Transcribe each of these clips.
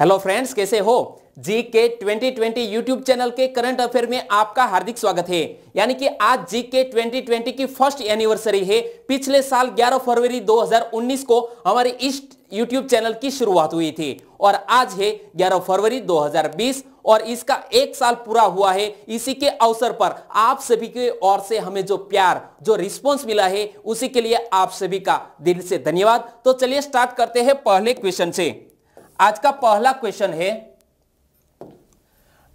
hello friends कैसे हो G K twenty twenty YouTube channel के करंट अफेयर में आपका हार्दिक स्वागत है यानी कि आज जी के ट्वेंटी ट्वेंटी की फर्स्ट एनिवर्सरी है पिछले साल 11 फरवरी 2019 को हमारे इस यूट्यूब चैनल की शुरुआत हुई थी और आज है 11 फरवरी 2020 और इसका एक साल पूरा हुआ है इसी के अवसर पर आप सभी की ओर से हमें जो प्यार जो रिस्पॉन्स मिला है उसी के लिए आप सभी का दिल से धन्यवाद तो चलिए स्टार्ट करते हैं पहले क्वेश्चन से आज का पहला क्वेश्चन है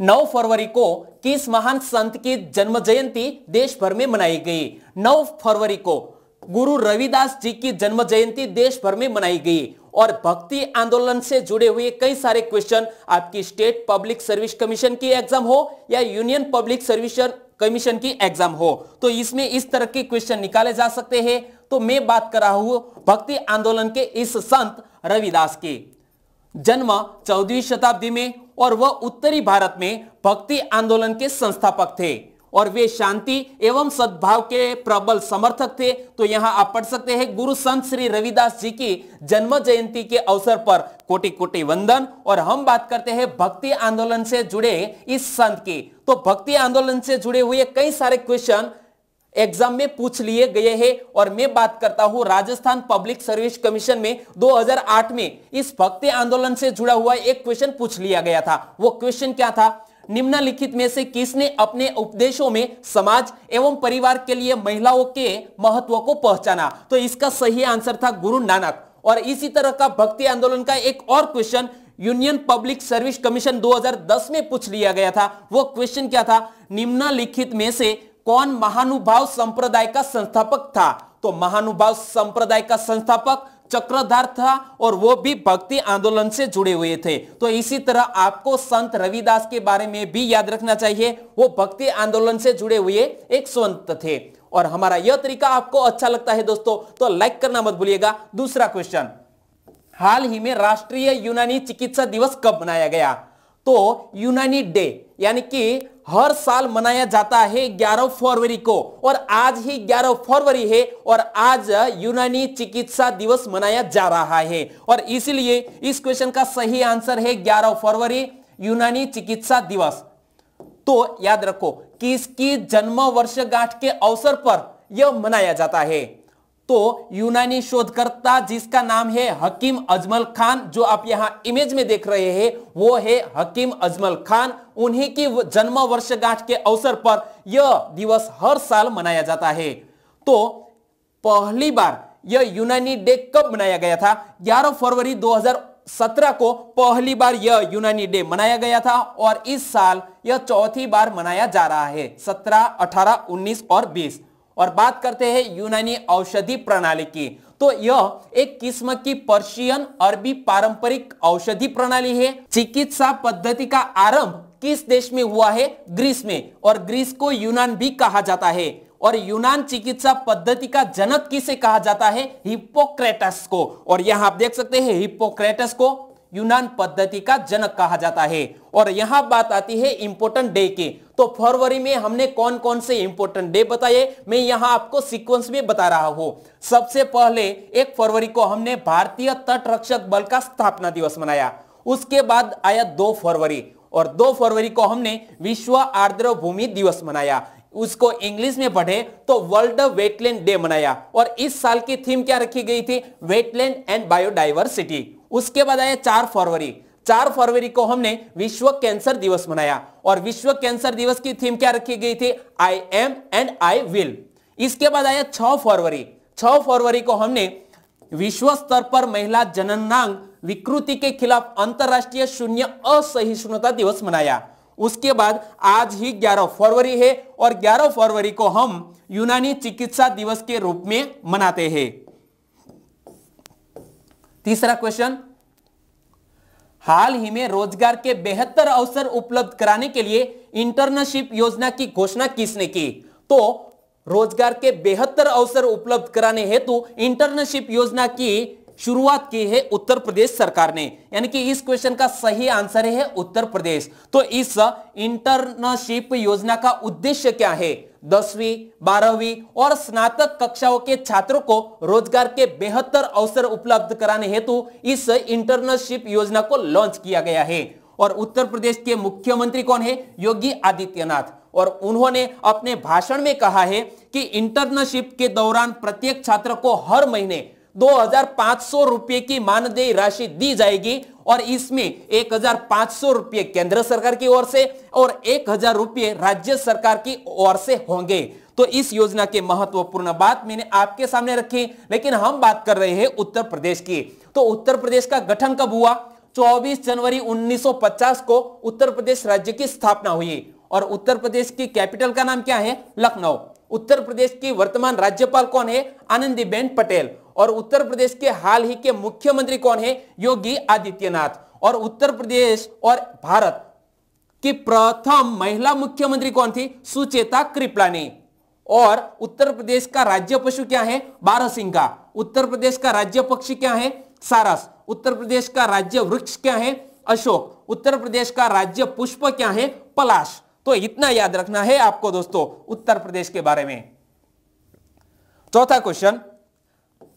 9 फरवरी को किस महान संत की जन्म जयंती देश भर में मनाई गई 9 फरवरी को गुरु रविदास जी की जन्म जयंती देश भर में मनाई गई और भक्ति आंदोलन से जुड़े हुए कई सारे क्वेश्चन आपकी स्टेट पब्लिक सर्विस कमीशन की एग्जाम हो या यूनियन पब्लिक सर्विस कमीशन की एग्जाम हो तो इसमें इस तरह के क्वेश्चन निकाले जा सकते हैं तो मैं बात कर रहा हूं भक्ति आंदोलन के इस संत रविदास की जन्म चौदहवीं शताब्दी में और वह उत्तरी भारत में भक्ति आंदोलन के संस्थापक थे और वे शांति एवं सद्भाव के प्रबल समर्थक थे तो यहाँ आप पढ़ सकते हैं गुरु संत श्री रविदास जी की जन्म जयंती के अवसर पर कोटि कोटि वंदन और हम बात करते हैं भक्ति आंदोलन से जुड़े इस संत की तो भक्ति आंदोलन से जुड़े हुए कई सारे क्वेश्चन एग्जाम में पूछ लिए गए हैं और मैं बात करता हूं राजस्थान पब्लिक सर्विस कमीशन में 2008 में इस भक्ति आंदोलन से जुड़ा हुआ एक क्वेश्चन पूछ लिया गया था वो क्वेश्चन क्या था निम्नलिखित में से किसने अपने उपदेशों में समाज एवं परिवार के लिए महिलाओं के महत्व को पहचाना तो इसका सही आंसर था गुरु नानक और इसी तरह का भक्ति आंदोलन का एक और question union public service commission 2010 में पूछ लिया गया था वो क्वेश्चन क्या था निम्नलिखित में से कौन महानुभाव संप्रदाय का संस्थापक था तो महानुभाव संप्रदाय का संस्थापक चक्रधार था और वो भी भक्ति आंदोलन से जुड़े हुए थे तो इसी तरह आपको संत रविदास के बारे में भी याद रखना चाहिए वो भक्ति आंदोलन से जुड़े हुए एक संत थे और हमारा यह तरीका आपको अच्छा लगता है दोस्तों तो लाइक करना मत भूलिएगा दूसरा क्वेश्चन हाल ही में राष्ट्रीय यूनानी चिकित्सा दिवस कब मनाया गया तो यूनानी डे यानी कि हर साल मनाया जाता है 11 फरवरी को और आज ही 11 फरवरी है और आज यूनानी चिकित्सा दिवस मनाया जा रहा है और इसलिए इस क्वेश्चन का सही आंसर है 11 फरवरी यूनानी चिकित्सा दिवस तो याद रखो किसकी जन्म वर्षगांठ के अवसर पर यह मनाया जाता है तो यूनानी शोधकर्ता जिसका नाम है हकीम अजमल खान जो आप यहां इमेज में देख रहे हैं वो है हकीम अजमल खान उन्हीं की जन्म वर्षगांठ के अवसर पर यह दिवस हर साल मनाया जाता है तो पहली बार यह यूनानी डे कब मनाया गया था 11 फरवरी 2017 को पहली बार यह यूनानी डे मनाया गया था और इस साल यह चौथी बार मनाया जा रहा है 17, 18, 19 और 20 और बात करते हैं यूनानी औषधि प्रणाली की तो यह एक किस्म की पर्शियन अरबी पारंपरिक औषधि प्रणाली है चिकित्सा पद्धति का आरंभ किस देश में हुआ है ग्रीस में और ग्रीस को यूनान भी कहा जाता है और यूनान चिकित्सा पद्धति का जनक किसे कहा जाता है हिपोक्रेटस को और यहां आप देख सकते हैं हिपोक्रेटस को यूनान पद्धति का जनक कहा जाता है और यहां बात आती है इंपोर्टेंट डे की तो फरवरी में हमने कौन कौन से इंपोर्टेंट डे बताए मैं यहां आपको सीक्वेंस में बता रहा हूं सबसे पहले एक फरवरी को हमने भारतीय तट रक्षक बल का स्थापना दिवस मनाया उसके बाद आया दो फरवरी और दो फरवरी को हमने विश्व आर्द्र भूमि दिवस मनाया उसको इंग्लिश में पढ़े तो वर्ल्ड वेटलैंड डे मनाया और इस साल की थीम क्या रखी गई थी वेटलैंड एंड बायोडाइवर्सिटी उसके बाद आया चार फरवरी चार फरवरी को हमने विश्व कैंसर दिवस मनाया और विश्व कैंसर दिवस की थीम क्या रखी गई थी I am and I will इसके बाद आया छ फरवरी छ फरवरी को हमने विश्व स्तर पर महिला जननांग विकृति के खिलाफ अंतर्राष्ट्रीय शून्य असहिष्णुता दिवस मनाया उसके बाद आज ही 11 फरवरी है और 11 फरवरी को हम यूनानी चिकित्सा दिवस के रूप में मनाते हैं तीसरा क्वेश्चन हाल ही में रोजगार के बेहतर अवसर उपलब्ध कराने के लिए इंटर्नशिप योजना की घोषणा किसने की तो रोजगार के बेहतर अवसर उपलब्ध कराने हेतु इंटर्नशिप योजना की शुरुआत की है उत्तर प्रदेश सरकार ने यानी कि इस क्वेश्चन का सही आंसर है उत्तर प्रदेश तो इस इंटर्नशिप योजना का उद्देश्य क्या है दसवीं बारहवीं और स्नातक कक्षाओं के छात्रों को रोजगार के बेहतर अवसर उपलब्ध कराने हेतु इस इंटर्नशिप योजना को लॉन्च किया गया है और उत्तर प्रदेश के मुख्यमंत्री कौन है योगी आदित्यनाथ और उन्होंने अपने भाषण में कहा है कि इंटर्नशिप के दौरान प्रत्येक छात्र को हर महीने दो रुपए की मानदेय राशि दी जाएगी और इसमें एक रुपये केंद्र सरकार की ओर से और एक हजार रुपये राज्य सरकार की ओर से होंगे तो इस योजना के महत्वपूर्ण बात मैंने आपके सामने रखी लेकिन हम बात कर रहे हैं उत्तर प्रदेश की तो उत्तर प्रदेश का गठन कब हुआ 24 जनवरी 1950 को उत्तर प्रदेश राज्य की स्थापना हुई और उत्तर प्रदेश की कैपिटल का नाम क्या है लखनऊ उत्तर प्रदेश की वर्तमान राज्यपाल कौन है आनंदीबेन पटेल और उत्तर प्रदेश के हाल ही के मुख्यमंत्री कौन है योगी आदित्यनाथ और उत्तर प्रदेश और भारत की प्रथम महिला मुख्यमंत्री कौन थी सुचेता कृपलानी और उत्तर प्रदेश का राज्य पशु क्या है का उत्तर प्रदेश का राज्य पक्षी क्या है सारस उत्तर प्रदेश का राज्य वृक्ष क्या है अशोक उत्तर प्रदेश का राज्य पुष्प क्या है पलाश तो इतना याद रखना है आपको दोस्तों उत्तर प्रदेश के बारे में चौथा क्वेश्चन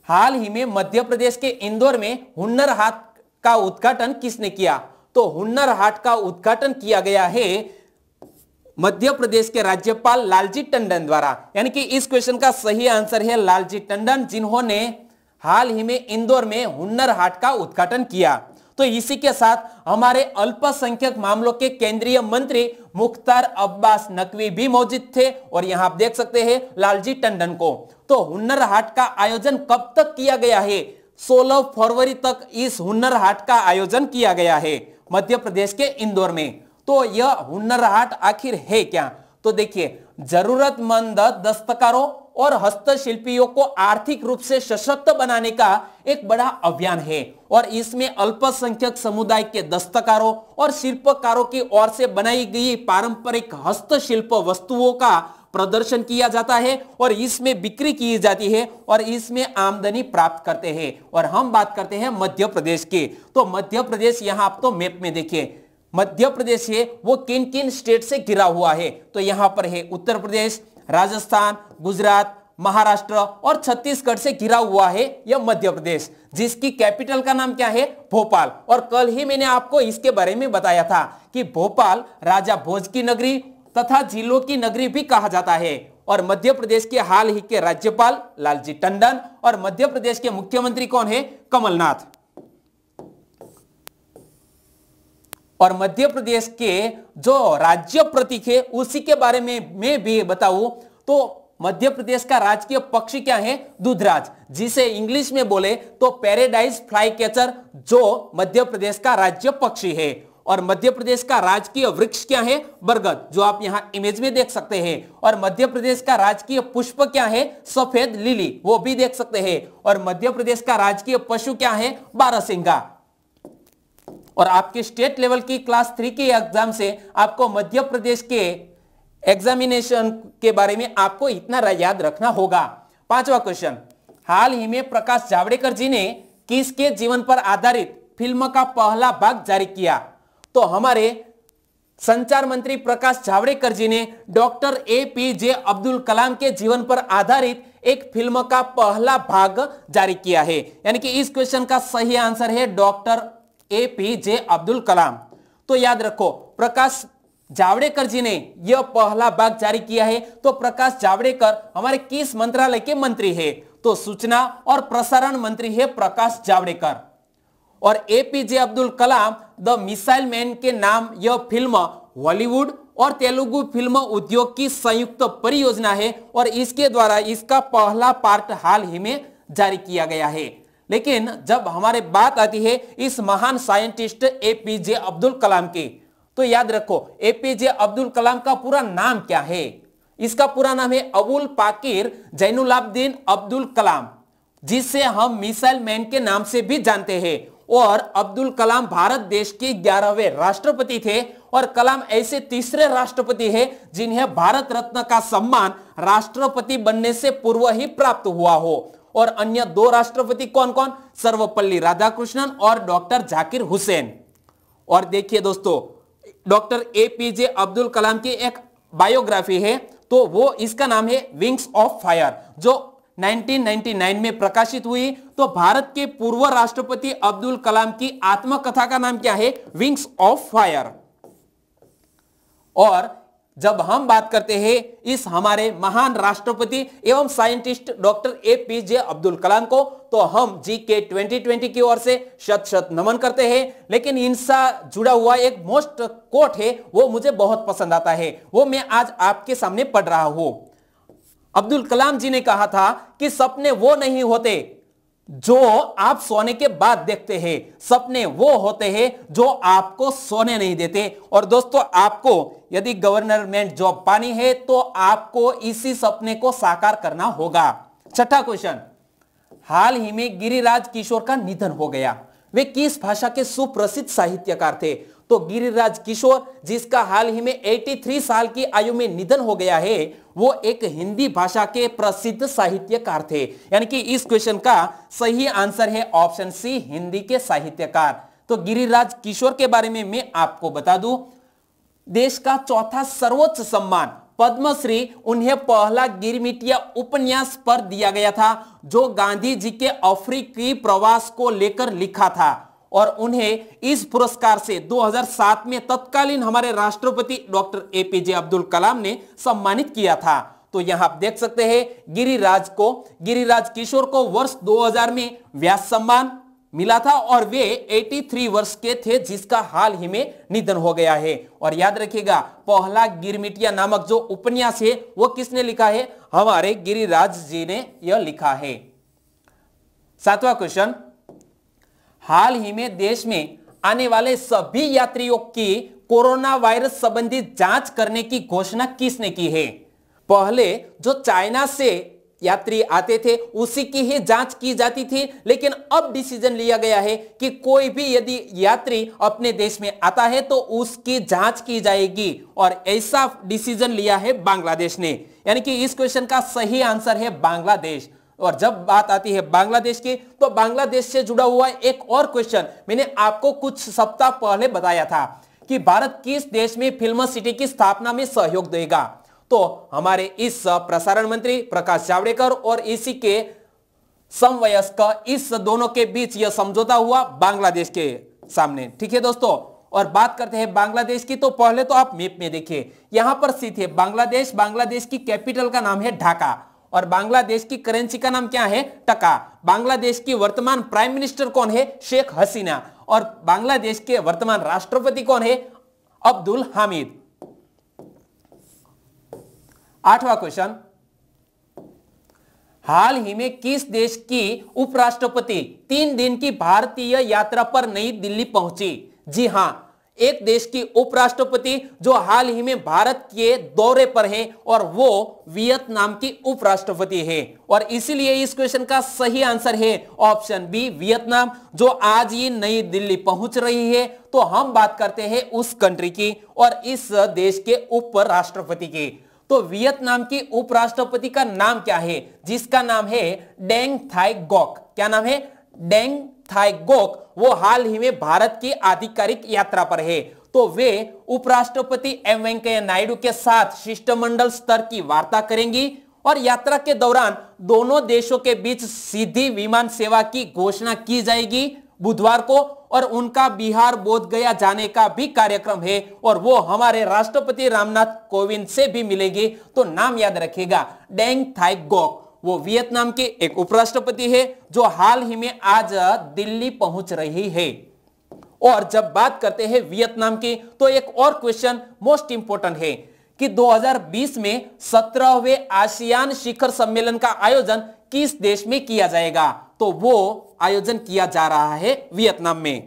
हाल ही में मध्य प्रदेश के इंदौर में हुन्नर हाट का उद्घाटन किसने किया तो हुन्नर हाट का उद्घाटन किया गया है मध्य प्रदेश के राज्यपाल लालजी टंडन द्वारा यानी कि इस क्वेश्चन का सही आंसर है लालजी टंडन जिन्होंने हाल ही में इंदौर में हुन्नर हाट का उद्घाटन किया तो इसी के साथ हमारे अल्पसंख्यक मामलों के केंद्रीय मंत्री मुख्तार अब्बास नकवी भी मौजूद थे और यहां आप देख सकते हैं लालजी टंडन को तो हुनर हाट का आयोजन कब तक किया गया है सोलह फरवरी तक इस हुनर हाट का आयोजन किया गया है मध्य प्रदेश के इंदौर में तो यह हुनर हाट आखिर है क्या तो देखिए जरूरतमंद दस्तकारों और हस्तशिल्पियों को आर्थिक रूप से सशक्त बनाने का एक बड़ा अभियान है और इसमें अल्पसंख्यक समुदाय के दस्तकारों और शिल्पकारों की ओर से बनाई गई पारंपरिक हस्तशिल्प वस्तुओं का प्रदर्शन किया जाता है और इसमें बिक्री की जाती है और इसमें आमदनी प्राप्त करते हैं और हम बात करते हैं मध्य प्रदेश की तो मध्य प्रदेश यहां आप तो मैप में देखिए मध्य प्रदेश है वो किन किन स्टेट से गिरा हुआ है तो यहां पर है उत्तर प्रदेश राजस्थान गुजरात महाराष्ट्र और छत्तीसगढ़ से घिरा हुआ है यह मध्य प्रदेश जिसकी कैपिटल का नाम क्या है भोपाल और कल ही मैंने आपको इसके बारे में बताया था कि भोपाल राजा भोज की नगरी तथा जिलों की नगरी भी कहा जाता है और मध्य प्रदेश के हाल ही के राज्यपाल लालजी टंडन और मध्य प्रदेश के मुख्यमंत्री कौन है कमलनाथ और मध्य प्रदेश के जो राज्य प्रतीक है उसी के बारे में मैं भी बताऊं तो मध्य प्रदेश का राजकीय पक्ष क्या है दूधराज जिसे इंग्लिश में बोले तो पैराडाइज फ्लाई कैचर जो मध्य प्रदेश का राज्य पक्षी है और मध्य प्रदेश का राजकीय वृक्ष क्या है बरगद जो आप यहाँ इमेज में देख सकते हैं और मध्य प्रदेश का राजकीय पुष्प क्या है सफेद लिली वो भी देख सकते हैं और मध्य प्रदेश का राजकीय पशु क्या है बारहसिंगा और आपके स्टेट लेवल की क्लास थ्री के एग्जाम से आपको मध्य प्रदेश के एग्जामिनेशन के बारे में आपको इतना याद रखना होगा पांचवा क्वेश्चन हाल ही में प्रकाश जावड़ेकर जी ने किसके जीवन पर आधारित फिल्म का पहला भाग जारी किया तो हमारे संचार मंत्री प्रकाश जावड़ेकर जी ने doctor A P J Abdul Kalam के जीवन पर आधारित एक फिल्म का पहला भाग जारी किया है यानी कि इस क्वेश्चन का सही आंसर है doctor A P J Abdul Kalam तो याद रखो प्रकाश जावड़ेकर जी ने यह पहला भाग जारी किया है तो प्रकाश जावड़ेकर हमारे किस मंत्रालय के मंत्री है तो सूचना और प्रसारण मंत्री है प्रकाश जावड़ेकर और APJ Abdul Kalam the missile man के नाम यह फिल्म हॉलीवुड और तेलुगु फिल्म उद्योग की संयुक्त परियोजना है और इसके द्वारा इसका पहला पार्ट हाल ही में जारी किया गया है लेकिन जब हमारे बात आती है इस महान साइंटिस्ट एपीजे अब्दुल कलाम की तो याद रखो एपीजे अब्दुल कलाम का पूरा नाम क्या है इसका पूरा नाम है अबुल पाकिर जैनुलाब्दीन अब्दुल कलाम जिसे हम मिसाइल मैन के नाम से भी जानते हैं और अब्दुल कलाम भारत देश के ग्यारहवें राष्ट्रपति थे और कलाम ऐसे तीसरे राष्ट्रपति हैं जिन्हें भारत रत्न का सम्मान राष्ट्रपति बनने से पूर्व ही प्राप्त हुआ हो और अन्य दो राष्ट्रपति कौन कौन सर्वपल्ली राधाकृष्णन और डॉक्टर जाकिर हुसैन और देखिए दोस्तों doctor A P J Abdul Kalam की एक बायोग्राफी है तो वो इसका नाम है विंग्स ऑफ फायर जो 1999 में प्रकाशित हुई तो भारत के पूर्व राष्ट्रपति अब्दुल कलाम की आत्मकथा का नाम क्या है विंग्स ऑफ फायर और जब हम बात करते हैं इस हमारे महान राष्ट्रपति एवं scientist doctor A P J Abdul Kalam को तो हम जी के ट्वेंटी ट्वेंटी की ओर से शत शत नमन करते हैं लेकिन इनसा जुड़ा हुआ एक मोस्ट कोट है वो मुझे बहुत पसंद आता है वो मैं आज आपके सामने पढ़ रहा हूं अब्दुल कलाम जी ने कहा था कि सपने वो नहीं होते जो आप सोने के बाद देखते हैं सपने वो होते हैं जो आपको सोने नहीं देते और दोस्तों आपको यदि गवर्नमेंट जॉब पानी है तो आपको इसी सपने को साकार करना होगा छठा क्वेश्चन हाल ही में गिरिराज किशोर का निधन हो गया वे किस भाषा के सुप्रसिद्ध साहित्यकार थे तो गिरिराज किशोर जिसका हाल ही में 83 साल की आयु में निधन हो गया है वो एक हिंदी भाषा के प्रसिद्ध साहित्यकार थे यानी कि इस क्वेश्चन का सही आंसर है ऑप्शन सी हिंदी के साहित्यकार तो गिरिराज किशोर के बारे में मैं आपको बता दू देश का चौथा सर्वोच्च सम्मान पद्मश्री उन्हें पहला गिरमिटिया उपन्यास पर दिया गया था जो गांधी जी के अफ्रीकी प्रवास को लेकर लिखा था और उन्हें इस पुरस्कार से 2007 में तत्कालीन हमारे राष्ट्रपति डॉक्टर एपीजे अब्दुल कलाम ने सम्मानित किया था तो यहां आप देख सकते हैं गिरिराज को गिरिराज किशोर को वर्ष 2000 में व्यास सम्मान मिला था और वे 83 वर्ष के थे जिसका हाल ही में निधन हो गया है और याद रखिएगा पहला गिरमिटिया नामक जो उपन्यास है वो किसने लिखा है हमारे गिरिराज जी ने यह लिखा है सातवां क्वेश्चन हाल ही में देश में आने वाले सभी यात्रियों की कोरोना वायरस संबंधी जांच करने की घोषणा किसने की है पहले जो चाइना से यात्री आते थे उसी की ही जांच की जाती थी लेकिन अब डिसीजन लिया गया है कि कोई भी यदि यात्री अपने देश में आता है तो उसकी जांच की जाएगी और ऐसा डिसीजन लिया है बांग्लादेश ने यानी कि इस क्वेश्चन का सही आंसर है बांग्लादेश और जब बात आती है बांग्लादेश की तो बांग्लादेश से जुड़ा हुआ एक और क्वेश्चन मैंने आपको कुछ सप्ताह पहले बताया था कि भारत किस देश में फिल्म सिटी की स्थापना में सहयोग देगा तो हमारे इस प्रसारण मंत्री प्रकाश जावड़ेकर और इसी के समवयस्क इस दोनों के बीच यह समझौता हुआ बांग्लादेश के सामने ठीक है दोस्तों और बात करते हैं बांग्लादेश की तो पहले तो आप मैप में देखिए यहां पर स्थित है बांग्लादेश बांग्लादेश की कैपिटल का नाम है ढाका और बांग्लादेश की करेंसी का नाम क्या है टका बांग्लादेश की वर्तमान प्राइम मिनिस्टर कौन है शेख हसीना और बांग्लादेश के वर्तमान राष्ट्रपति कौन है अब्दुल हामिद आठवां क्वेश्चन हाल ही में किस देश की उपराष्ट्रपति तीन दिन की भारतीय यात्रा पर नई दिल्ली पहुंची जी हां एक देश की उपराष्ट्रपति जो हाल ही में भारत के दौरे पर हैं और वो वियतनाम की उपराष्ट्रपति हैं और इसीलिए इस क्वेश्चन का सही आंसर है ऑप्शन बी वियतनाम जो आज ही नई दिल्ली पहुंच रही है तो हम बात करते हैं उस कंट्री की और इस देश के उपराष्ट्रपति की तो वियतनाम की उपराष्ट्रपति का नाम क्या है जिसका नाम है डेंग थाई गॉक क्या नाम है डेंग थाइगोक वो हाल ही में भारत की आधिकारिक यात्रा पर है तो वे उपराष्ट्रपति एम वेंकैया नायडू के साथ शिष्टमंडल स्तर की वार्ता करेंगी और यात्रा के दौरान दोनों देशों के बीच सीधी विमान सेवा की घोषणा की जाएगी बुधवार को और उनका बिहार बोध गया जाने का भी कार्यक्रम है और वो हमारे राष्ट्रपति रामनाथ कोविंद से भी मिलेगी तो नाम याद रखेगा डेंग थाइगोक वो वियतनाम के एक उपराष्ट्रपति है जो हाल ही में आज दिल्ली पहुंच रही है और जब बात करते हैं वियतनाम की तो एक और क्वेश्चन मोस्ट इंपोर्टेंट है कि 2020 में सत्रहवें आसियान शिखर सम्मेलन का आयोजन किस देश में किया जाएगा तो वो आयोजन किया जा रहा है वियतनाम में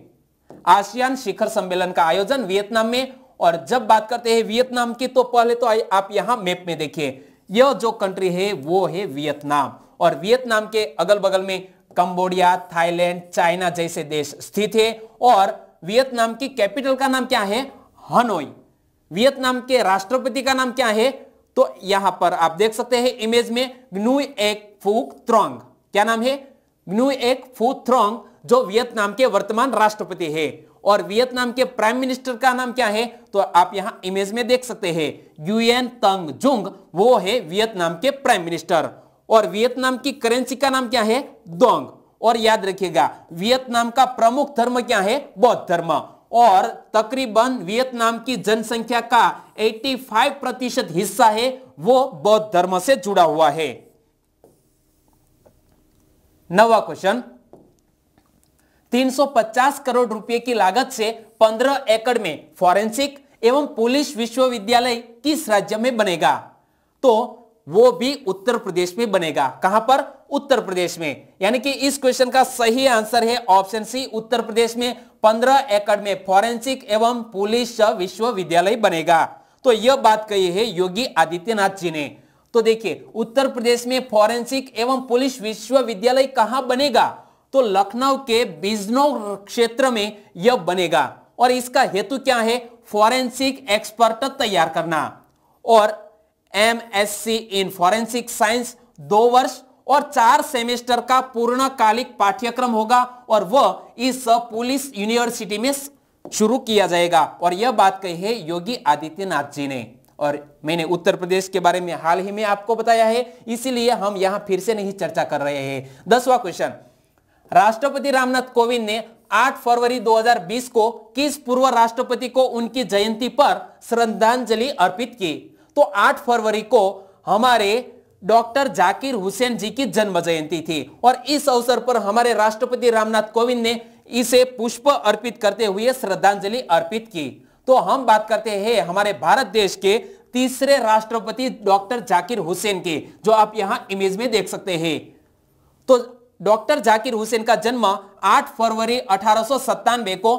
आसियान शिखर सम्मेलन का आयोजन वियतनाम में और जब बात करते हैं वियतनाम की तो पहले तो आप यहां मैप में देखिए यह जो कंट्री है वो है वियतनाम और वियतनाम के अगल बगल में कंबोडिया थाईलैंड चाइना जैसे देश स्थित है और वियतनाम की कैपिटल का नाम क्या है हनोई वियतनाम के राष्ट्रपति का नाम क्या है तो यहां पर आप देख सकते हैं इमेज में ग्नू एक फूक थ्रोंग क्या नाम है ग्नू एक फू थ्रोंग जो वियतनाम के वर्तमान राष्ट्रपति है और वियतनाम के प्राइम मिनिस्टर का नाम क्या है तो आप यहां इमेज में देख सकते हैं यूएन तंग जुंग वो है वियतनाम के प्राइम मिनिस्टर और वियतनाम की करेंसी का नाम क्या है दोंग और याद रखिएगा वियतनाम का प्रमुख धर्म क्या है बौद्ध धर्म और तकरीबन वियतनाम की जनसंख्या का 85 प्रतिशत हिस्सा है वो बौद्ध धर्म से जुड़ा हुआ है नवा क्वेश्चन 350 करोड़ रुपए की लागत से 15 एकड़ में फॉरेंसिक एवं पुलिस विश्वविद्यालय किस राज्य में बनेगा तो वो भी उत्तर प्रदेश में बनेगा कहां पर उत्तर प्रदेश में यानी कि इस क्वेश्चन का सही आंसर है ऑप्शन सी उत्तर प्रदेश में पंद्रह एकड़ में फॉरेंसिक एवं पुलिस विश्वविद्यालय बनेगा तो यह बात कही है योगी आदित्यनाथ जी ने तो देखिए उत्तर प्रदेश में फॉरेंसिक एवं पुलिस विश्वविद्यालय कहां बनेगा तो लखनऊ के बिजनौर क्षेत्र में यह बनेगा और इसका हेतु क्या है फॉरेंसिक एक्सपर्ट तैयार करना और एमएससी इन फॉरेंसिक साइंस दो वर्ष और चार सेमेस्टर का पूर्णकालिक पाठ्यक्रम होगा और वह इस पुलिस यूनिवर्सिटी में शुरू किया जाएगा और यह बात कही है योगी आदित्यनाथ जी ने और मैंने उत्तर प्रदेश के बारे में हाल ही में आपको बताया है इसीलिए हम यहां फिर से नहीं चर्चा कर रहे हैं दसवा क्वेश्चन राष्ट्रपति रामनाथ कोविंद ने 8 फरवरी 2020 को किस पूर्व राष्ट्रपति को उनकी जयंती पर श्रद्धांजलि अर्पित की तो 8 फरवरी को हमारे डॉक्टर जाकिर हुसैन जी की जन्म जयंती थी और इस अवसर पर हमारे राष्ट्रपति रामनाथ कोविंद ने इसे पुष्प अर्पित करते हुए श्रद्धांजलि अर्पित की तो हम बात करते हैं हमारे भारत देश के तीसरे राष्ट्रपति डॉक्टर जाकिर हुसैन की जो आप यहां इमेज में देख सकते हैं तो डॉक्टर जाकिर हुसैन का जन्म 8 फरवरी अठारह को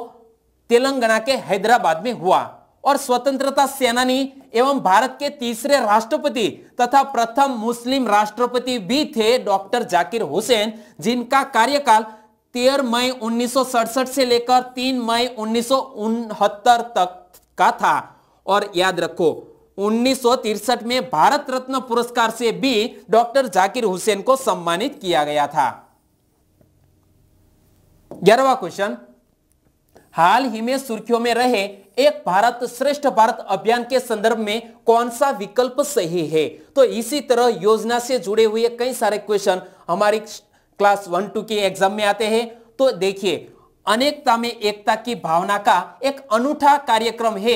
तेलंगाना के हैदराबाद में हुआ और स्वतंत्रता सेनानी एवं भारत के तीसरे राष्ट्रपति तथा प्रथम मुस्लिम राष्ट्रपति भी थे डॉक्टर जाकिर हुसैन जिनका कार्यकाल 13 मई उन्नीस से लेकर 3 मई उन्नीस तक का था और याद रखो उन्नीस में भारत रत्न पुरस्कार से भी डॉक्टर जाकिर हुसैन को सम्मानित किया गया था ग्यारहवा क्वेश्चन हाल ही में सुर्खियों में रहे एक भारत श्रेष्ठ भारत अभियान के संदर्भ में कौन सा विकल्प सही है तो इसी तरह योजना से जुड़े हुए कई सारे क्वेश्चन हमारी क्लास वन टू के एग्जाम में आते हैं तो देखिए अनेकता में एकता की भावना का एक अनूठा कार्यक्रम है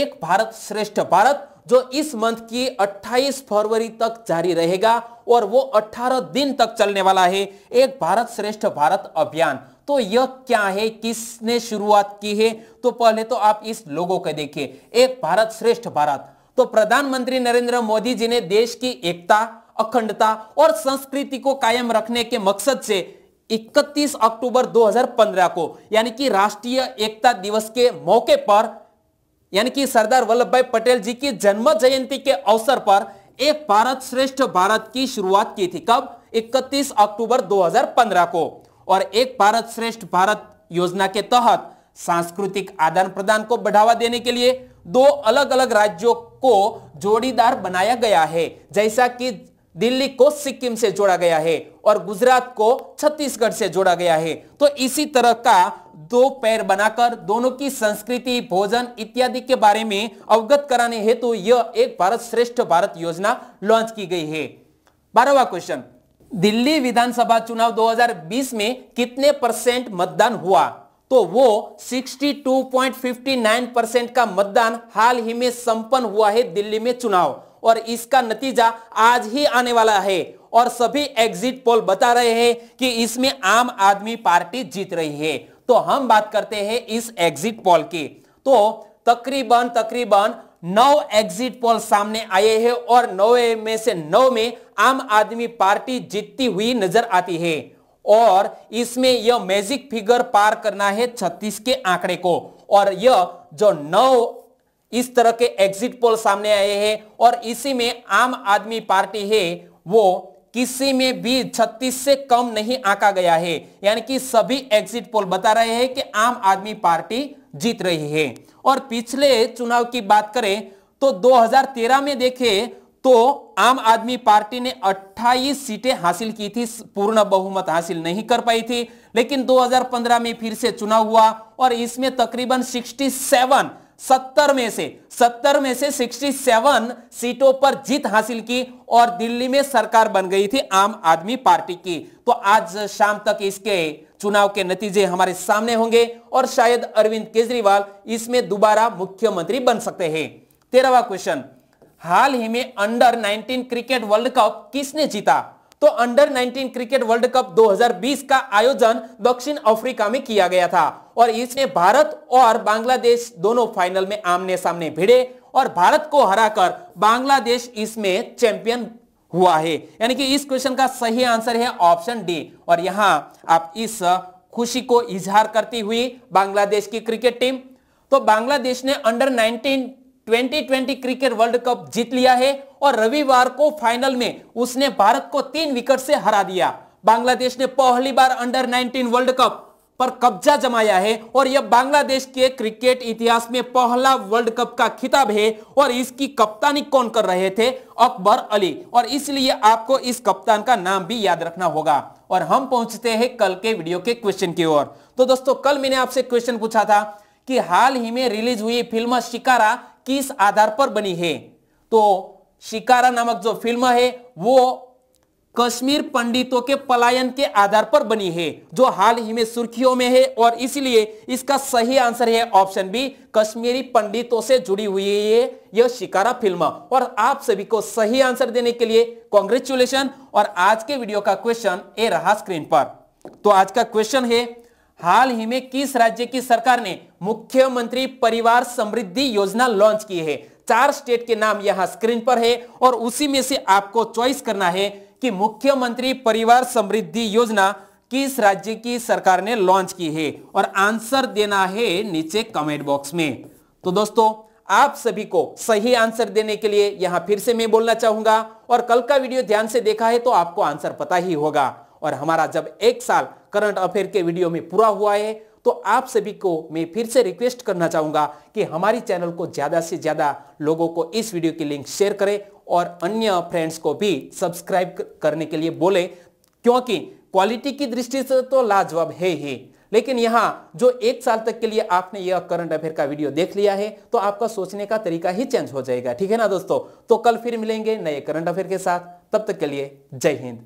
एक भारत श्रेष्ठ भारत जो इस मंथ की 28 फरवरी तक जारी रहेगा और वो 18 दिन तक चलने वाला है एक भारत श्रेष्ठ भारत अभियान तो यह क्या है किसने शुरुआत की है तो पहले तो आप इस लोगों को देखिए एक भारत श्रेष्ठ भारत तो प्रधानमंत्री नरेंद्र मोदी जी ने देश की एकता अखंडता और संस्कृति को कायम रखने के मकसद से 31 अक्टूबर 2015 को यानी कि राष्ट्रीय एकता दिवस के मौके पर यानी कि सरदार वल्लभ भाई पटेल जी की जन्म जयंती के अवसर पर एक भारत श्रेष्ठ भारत की शुरुआत की थी कब 31 अक्टूबर 2015 को और एक भारत श्रेष्ठ भारत योजना के तहत सांस्कृतिक आदान प्रदान को बढ़ावा देने के लिए दो अलग अलग राज्यों को जोड़ीदार बनाया गया है जैसा कि दिल्ली को सिक्किम से जोड़ा गया है और गुजरात को छत्तीसगढ़ से जोड़ा गया है तो इसी तरह का दो पैर बनाकर दोनों की संस्कृति भोजन इत्यादि के बारे में अवगत कराने हेतु तो यह एक भारत श्रेष्ठ भारत योजना लॉन्च की गई है बारहवा क्वेश्चन दिल्ली विधानसभा चुनाव 2020 में कितने परसेंट मतदान हुआ तो वो 62.59 परसेंट का मतदान हाल ही में संपन्न हुआ है दिल्ली में चुनाव और इसका नतीजा आज ही आने वाला है और सभी एग्जिट पोल बता रहे हैं कि इसमें आम आदमी पार्टी जीत रही है तो हम बात करते हैं इस एग्जिट पोल की तो तकरीबन तकरीबन नौ एग्जिट पोल सामने आए हैं और नौ में से नौ में आम आदमी पार्टी जीतती हुई नजर आती है और इसमें यह मैजिक फिगर पार करना है छत्तीस के आंकड़े को और यह जो नौ इस तरह के एग्जिट पोल सामने आए हैं और इसी में आम आदमी पार्टी है वो किसी में भी 36 से कम नहीं आका गया है यानी कि सभी एग्जिट पोल बता रहे हैं कि आम आदमी पार्टी जीत रही है और पिछले चुनाव की बात करें तो 2013 में देखें तो आम आदमी पार्टी ने 28 सीटें हासिल की थी पूर्ण बहुमत हासिल नहीं कर पाई थी लेकिन 2015 में फिर से चुनाव हुआ और इसमें तकरीबन 67 सत्तर में से सत्तर में से 67 सीटों पर जीत हासिल की और दिल्ली में सरकार बन गई थी आम आदमी पार्टी की तो आज शाम तक इसके चुनाव के नतीजे हमारे सामने होंगे और शायद अरविंद केजरीवाल इसमें दोबारा मुख्यमंत्री बन सकते हैं तेरहवा क्वेश्चन हाल ही में अंडर 19 क्रिकेट वर्ल्ड कप किसने जीता तो अंडर 19 क्रिकेट वर्ल्ड कप 2020 का आयोजन दक्षिण अफ्रीका में किया गया था और इसने भारत और बांग्लादेश दोनों फाइनल में आमने सामने भिड़े और भारत को हराकर बांग्लादेश इसमें चैंपियन हुआ है यानी कि इस क्वेश्चन का सही आंसर है ऑप्शन डी और यहां आप इस खुशी को इजहार करती हुई बांग्लादेश की क्रिकेट टीम तो बांग्लादेश ने अंडर 19 2020 क्रिकेट वर्ल्ड कप जीत लिया है और रविवार को फाइनल में उसने भारत को तीन विकेट से हरा दिया बांग्लादेश ने पहली बार अंडर 19 वर्ल्ड कप पर कब्जा जमाया है और यह बांग्लादेश के क्रिकेट इतिहास में पहला वर्ल्ड कप का खिताब है और इसकी कप्तानी कौन कर रहे थे अकबर अली और इसलिए आपको इस कप्तान का नाम भी याद रखना होगा और हम पहुंचते हैं कल के वीडियो के क्वेश्चन की ओर तो दोस्तों कल मैंने आपसे क्वेश्चन पूछा था कि हाल ही में रिलीज हुई फिल्म शिकारा किस आधार पर बनी है तो शिकारा नामक जो फिल्म है वो कश्मीर पंडितों के पलायन के आधार पर बनी है जो हाल ही में सुर्खियों में है और इसलिए इसका सही आंसर है ऑप्शन बी कश्मीरी पंडितों से जुड़ी हुई है ये यह शिकारा फिल्म और आप सभी को सही आंसर देने के लिए कॉन्ग्रेचुलेशन और आज के वीडियो का क्वेश्चन ए रहा स्क्रीन पर तो आज का क्वेश्चन है हाल ही में किस राज्य की सरकार ने मुख्यमंत्री परिवार समृद्धि योजना लॉन्च की है चार स्टेट के नाम यहां स्क्रीन पर है और उसी में से आपको चॉइस करना है कि मुख्यमंत्री परिवार समृद्धि योजना किस राज्य की सरकार ने लॉन्च की है और आंसर देना है नीचे कमेंट बॉक्स में तो दोस्तों आप सभी को सही आंसर देने के लिए यहां फिर से मैं बोलना चाहूंगा और कल का वीडियो ध्यान से देखा है तो आपको आंसर पता ही होगा और हमारा जब एक साल करंट अफेयर के वीडियो में पूरा हुआ है तो आप सभी को मैं फिर से रिक्वेस्ट करना चाहूंगा कि हमारी चैनल को ज्यादा से ज्यादा लोगों को इस वीडियो की लिंक शेयर करें और अन्य फ्रेंड्स को भी सब्सक्राइब करने के लिए बोले क्योंकि क्वालिटी की दृष्टि से तो लाजवाब है ही लेकिन यहाँ जो एक साल तक के लिए आपने यह करंट अफेयर का वीडियो देख लिया है तो आपका सोचने का तरीका ही चेंज हो जाएगा ठीक है ना दोस्तों तो कल फिर मिलेंगे नए करंट अफेयर के साथ तब तक के लिए जय हिंद